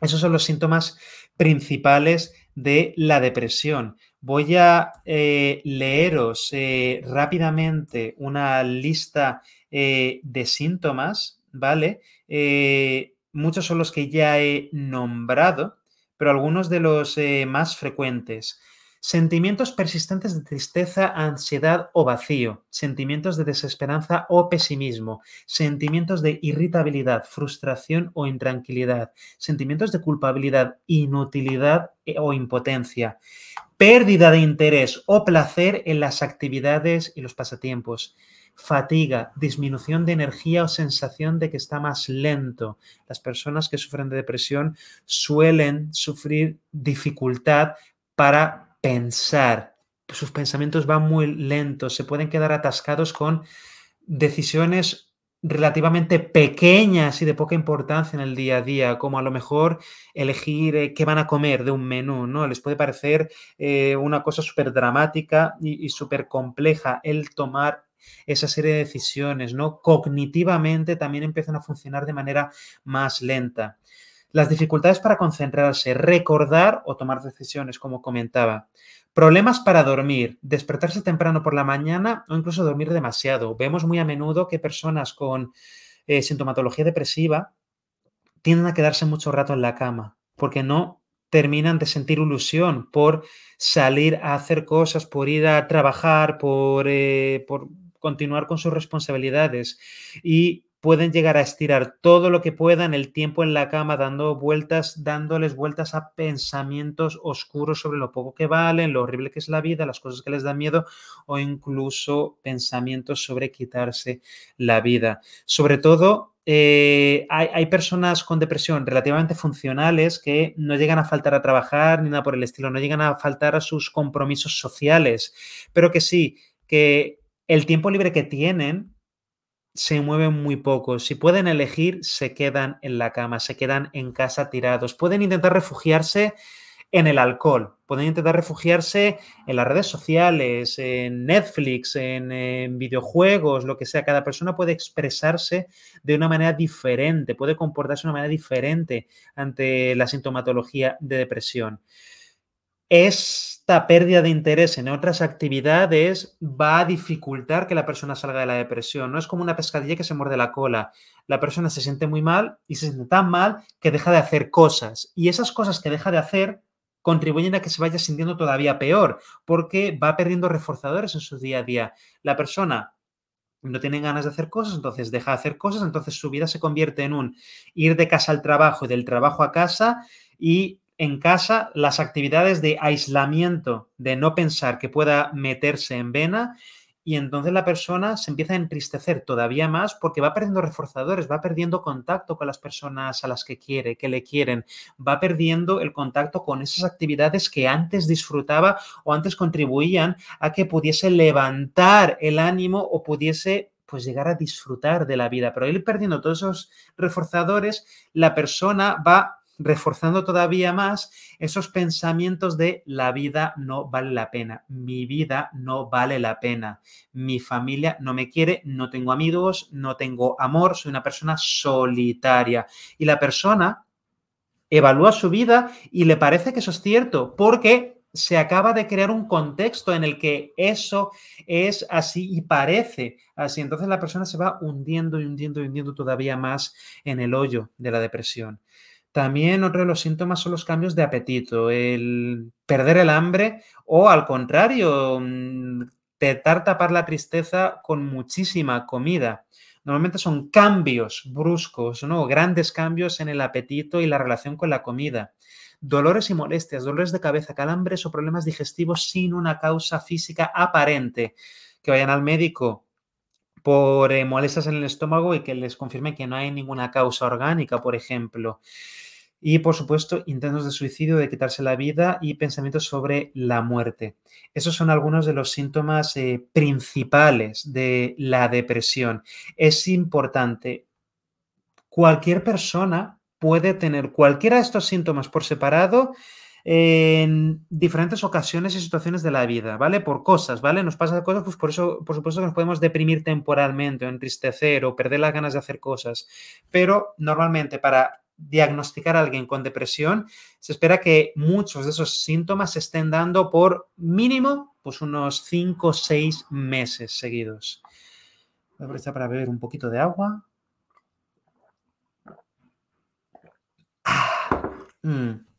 Esos son los síntomas principales de la depresión. Voy a eh, leeros eh, rápidamente una lista eh, de síntomas, ¿vale? muchos son los que ya he nombrado, pero algunos de los más frecuentes. Sentimientos persistentes de tristeza, ansiedad o vacío, sentimientos de desesperanza o pesimismo, sentimientos de irritabilidad, frustración o intranquilidad, sentimientos de culpabilidad, inutilidad eh, o impotencia, pérdida de interés o placer en las actividades y los pasatiempos, fatiga, disminución de energía o sensación de que está más lento. Las personas que sufren de depresión suelen sufrir dificultad para pensar. Pues sus pensamientos van muy lentos, se pueden quedar atascados con decisiones relativamente pequeñas y de poca importancia en el día a día, como a lo mejor elegir eh, qué van a comer de un menú, ¿no? Les puede parecer eh, una cosa súper dramática y, y súper compleja el tomar esa serie de decisiones, ¿no? Cognitivamente también empiezan a funcionar de manera más lenta. Las dificultades para concentrarse, recordar o tomar decisiones, como comentaba. Problemas para dormir, despertarse temprano por la mañana o incluso dormir demasiado. Vemos muy a menudo que personas con eh, sintomatología depresiva tienden a quedarse mucho rato en la cama porque no terminan de sentir ilusión por salir a hacer cosas, por ir a trabajar, por, eh, por continuar con sus responsabilidades. Y pueden llegar a estirar todo lo que puedan el tiempo en la cama, dando vueltas, dándoles vueltas a pensamientos oscuros sobre lo poco que valen, lo horrible que es la vida, las cosas que les dan miedo o incluso pensamientos sobre quitarse la vida. Sobre todo, eh, hay, hay, personas con depresión relativamente funcionales que no llegan a faltar a trabajar ni nada por el estilo, no llegan a faltar a sus compromisos sociales, pero que sí, que el tiempo libre que tienen se mueven muy poco. Si pueden elegir, se quedan en la cama, se quedan en casa tirados. Pueden intentar refugiarse en el alcohol, pueden intentar refugiarse en las redes sociales, en Netflix, en, videojuegos, lo que sea. Cada persona puede expresarse de una manera diferente, puede comportarse de una manera diferente ante la sintomatología de depresión esta pérdida de interés en otras actividades va a dificultar que la persona salga de la depresión. No es como una pescadilla que se muerde la cola. La persona se siente muy mal y se siente tan mal que deja de hacer cosas. Y esas cosas que deja de hacer contribuyen a que se vaya sintiendo todavía peor, porque va perdiendo reforzadores en su día a día. La persona no tiene ganas de hacer cosas, entonces deja de hacer cosas, entonces su vida se convierte en un ir de casa al trabajo y del trabajo a casa y en casa las actividades de aislamiento, de no pensar que pueda meterse en vena y entonces la persona se empieza a entristecer todavía más porque va perdiendo reforzadores, va perdiendo contacto con las personas a las que quiere, que le quieren, va perdiendo el contacto con esas actividades que antes disfrutaba o antes contribuían a que pudiese levantar el ánimo o pudiese pues llegar a disfrutar de la vida. Pero ir perdiendo todos esos reforzadores, la persona va reforzando todavía más esos pensamientos de la vida no vale la pena, mi vida no vale la pena, mi familia no me quiere, no tengo amigos, no tengo amor, soy una persona solitaria. Y la persona evalúa su vida y le parece que eso es cierto, porque se acaba de crear un contexto en el que eso es así y parece así. Entonces la persona se va hundiendo y hundiendo y hundiendo todavía más en el hoyo de la depresión. También otro de los síntomas son los cambios de apetito, el perder el hambre o al contrario, mm, tentar tapar la tristeza con muchísima comida. Normalmente son cambios bruscos, ¿no? Grandes cambios en el apetito y la relación con la comida dolores y molestias, dolores de cabeza, calambres o problemas digestivos sin una causa física aparente. Que vayan al médico, por eh, molestias en el estómago y que les confirme que no hay ninguna causa orgánica, por ejemplo. Y por supuesto, intentos de suicidio, de quitarse la vida y pensamientos sobre la muerte. Esos son algunos de los síntomas eh, principales de la depresión. Es importante, cualquier persona puede tener cualquiera de estos síntomas por separado en diferentes ocasiones y situaciones de la vida, ¿vale? Por cosas, ¿vale? Nos pasa cosas, pues por eso, por supuesto que nos podemos deprimir temporalmente, o entristecer, o perder las ganas de hacer cosas. Pero normalmente para diagnosticar a alguien con depresión, se espera que muchos de esos síntomas se estén dando por mínimo, pues unos 5 o 6 meses seguidos. Voy a aprovechar para beber un poquito de agua. Ah, mm.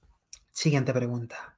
Siguiente pregunta.